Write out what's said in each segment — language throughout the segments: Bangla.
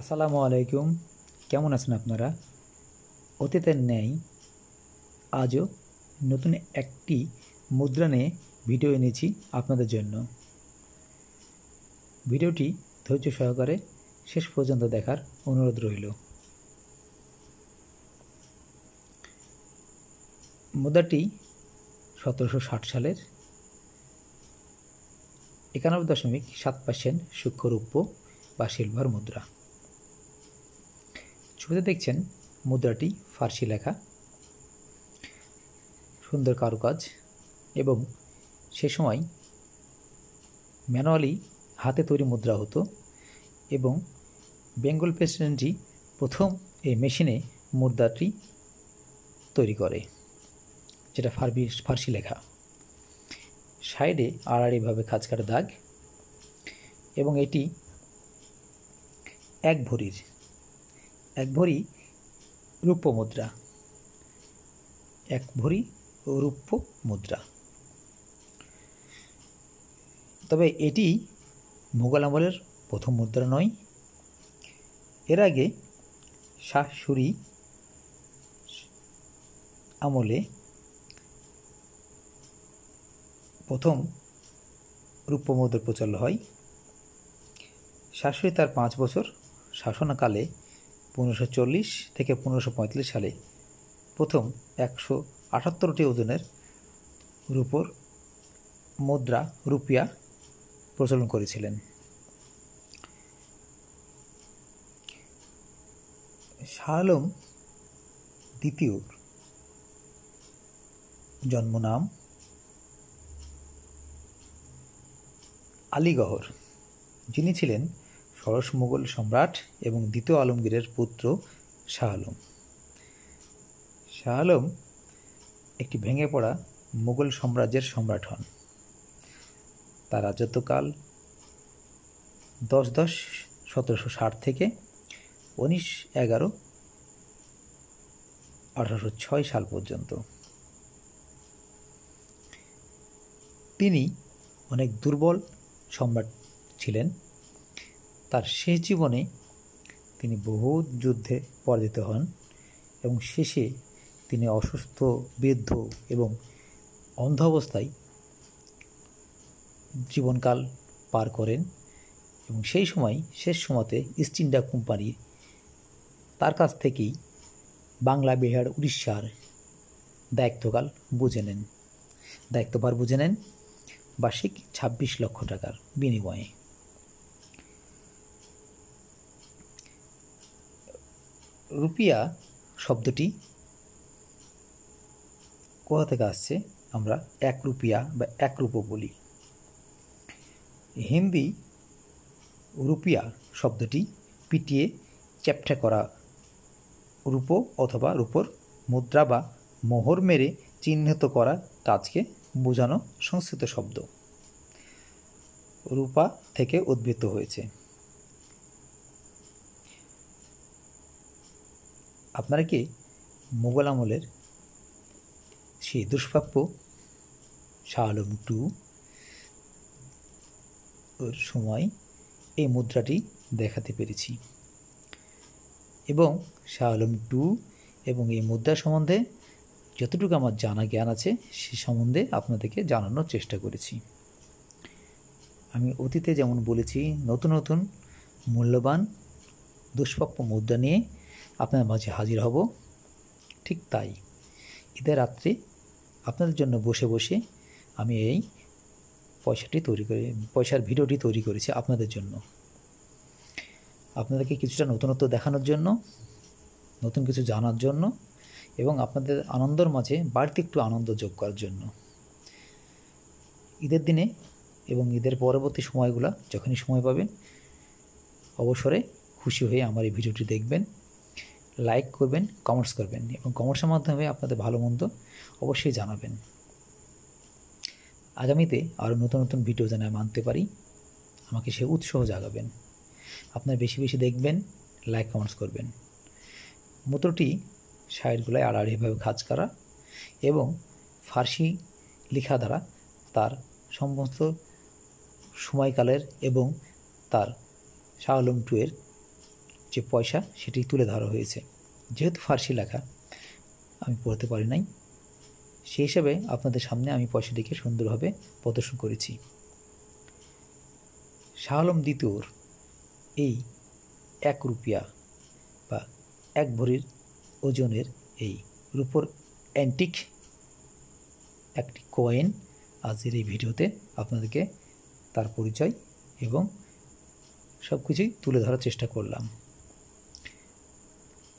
আসসালামু আলাইকুম কেমন আছেন আপনারা অতীতের ন্যায় আজও নতুন একটি মুদ্রা নিয়ে ভিডিও এনেছি আপনাদের জন্য ভিডিওটি ধৈর্য সহকারে শেষ পর্যন্ত দেখার অনুরোধ রইল মুদ্রাটি সতেরোশো ষাট সালের একানব্বই দশমিক সাত পার্সেন্ট সূক্ষ্ম রৌপ্য বা শিল্পর মুদ্রা ছবিতে দেখছেন মুদ্রাটি ফার্সি লেখা সুন্দর কারুকাজ এবং সে সময় ম্যানুয়ালি হাতে তৈরি মুদ্রা হতো এবং বেঙ্গল প্রেসিডেন্টই প্রথম এই মেশিনে মুদ্রাটি তৈরি করে যেটা ফার্বি ফার্সি লেখা সাইডে আড়াআড়িভাবে খাঁজ কাটা দাগ এবং এটি এক ভরির এক ভরি রূপ্য মুদ্রা এক ভরি রূপ্য মুদ্রা তবে এটি মুঘল আমলের প্রথম মুদ্রা নয় এর আগে শাশুড়ি আমলে প্রথম রূপমুদ্রা প্রচল হয় শাশুড়ি তার পাঁচ বছর শাসনকালে পনেরোশো চল্লিশ থেকে পনেরোশো সালে প্রথম একশো আটাত্তরটি ওজনের রূপর মুদ্রা রুপিয়া প্রচলন করেছিলেন শাহলম দ্বিতীয় জন্মনাম আলীগহর যিনি ছিলেন ষোড়শ মোগল সম্রাট এবং দ্বিতীয় আলমগীরের পুত্র শাহ আলম শাহ আলম একটি ভেঙে পড়া মোগল সাম্রাজ্যের সম্রাট হন তার রাজত্বকাল দশ দশ সতেরোশো ষাট থেকে উনিশ এগারো আঠারোশো ছয় সাল পর্যন্ত তিনি অনেক দুর্বল সম্রাট ছিলেন তার শেষ জীবনে তিনি বহু যুদ্ধে পরাজিত হন এবং শেষে তিনি অসুস্থ বৃদ্ধ এবং অন্ধ অবস্থায় জীবনকাল পার করেন এবং সেই সময় শেষ সময়তে ইস্ট ইন্ডিয়া কোম্পানির তার কাছ থেকেই বাংলা বিহার উড়িষ্যার দায়িত্বকাল বুঝে নেন দায়িত্বভার বুঝে নেন বার্ষিক ছাব্বিশ লক্ষ টাকার বিনিময়ে রুপিয়া শব্দটি কোথা থেকে আসছে আমরা এক রুপিয়া বা এক রূপো বলি হিন্দি রুপিয়া শব্দটি পিটিয়ে চ্যাপটে করা রূপো অথবা রূপোর মুদ্রা বা মোহর মেরে চিহ্নিত করা কাজকে বোঝানো সংস্কৃত শব্দ রূপা থেকে উদ্বৃত্ত হয়েছে আপনারা কি মোগল আমলের সেই দুষ্প্রাপ্য শাহ আলম টু ওর সময় এই মুদ্রাটি দেখাতে পেরেছি এবং শাহ আলম টু এবং এই মুদ্রা সম্বন্ধে যতটুকু আমার জানা জ্ঞান আছে সে সম্বন্ধে আপনাদেরকে জানানোর চেষ্টা করেছি আমি অতীতে যেমন বলেছি নতুন নতুন মূল্যবান দুষ্প্রাপ্য মুদ্রা নিয়ে আপনার মাঝে হাজির হব ঠিক তাই ঈদের রাত্রে আপনাদের জন্য বসে বসে আমি এই পয়সাটি তৈরি করে পয়সার ভিডিওটি তৈরি করেছি আপনাদের জন্য আপনাদেরকে কিছুটা নতুনত্ব দেখানোর জন্য নতুন কিছু জানার জন্য এবং আপনাদের আনন্দর মাঝে বাড়তি একটু আনন্দ যোগ করার জন্য ঈদের দিনে এবং ঈদের পরবর্তী সময়গুলো যখনই সময় পাবেন অবসরে খুশি হয়ে আমার এই ভিডিওটি দেখবেন লাইক করবেন কমেন্টস করবেন এবং কমেন্টসের মাধ্যমে আপনাদের ভালো মন্দ অবশ্যই জানাবেন আগামীতে আরও নতুন নতুন ভিডিও যেন মানতে পারি আমাকে সে উৎসাহ জাগাবেন আপনার বেশি বেশি দেখবেন লাইক কমেন্টস করবেন মূত্রটি সাইডগুলোয় আড়াআড়িভাবে খাজ করা এবং ফার্সি লেখা দ্বারা তার সমস্ত সময়কালের এবং তার শাহলম টু যে পয়সা সেটি তুলে ধরা হয়েছে যেহেতু ফার্সি লেখা আমি পড়তে পারি নাই সেই হিসাবে আপনাদের সামনে আমি পয়সাটিকে সুন্দরভাবে প্রদর্শন করেছি শাহ আলম দ্বিতীয়র এই এক রুপিয়া বা এক ভরির ওজনের এই রূপর অ্যান্টিক একটি কয়েন আজকের এই ভিডিওতে আপনাদেরকে তার পরিচয় এবং সব কিছুই তুলে ধরার চেষ্টা করলাম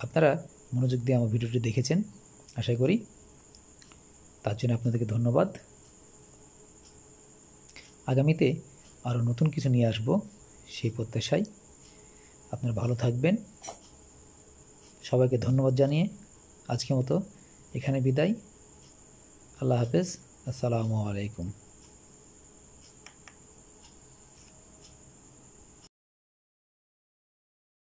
আপনারা মনোযোগ দিয়ে আমার ভিডিওটি দেখেছেন আশা করি তার জন্য আপনাদেরকে ধন্যবাদ আগামীতে আরও নতুন কিছু নিয়ে আসব সেই প্রত্যাশায় আপনারা ভালো থাকবেন সবাইকে ধন্যবাদ জানিয়ে আজকে মতো এখানে বিদায় আল্লাহ হাফেজ আসসালামু আলাইকুম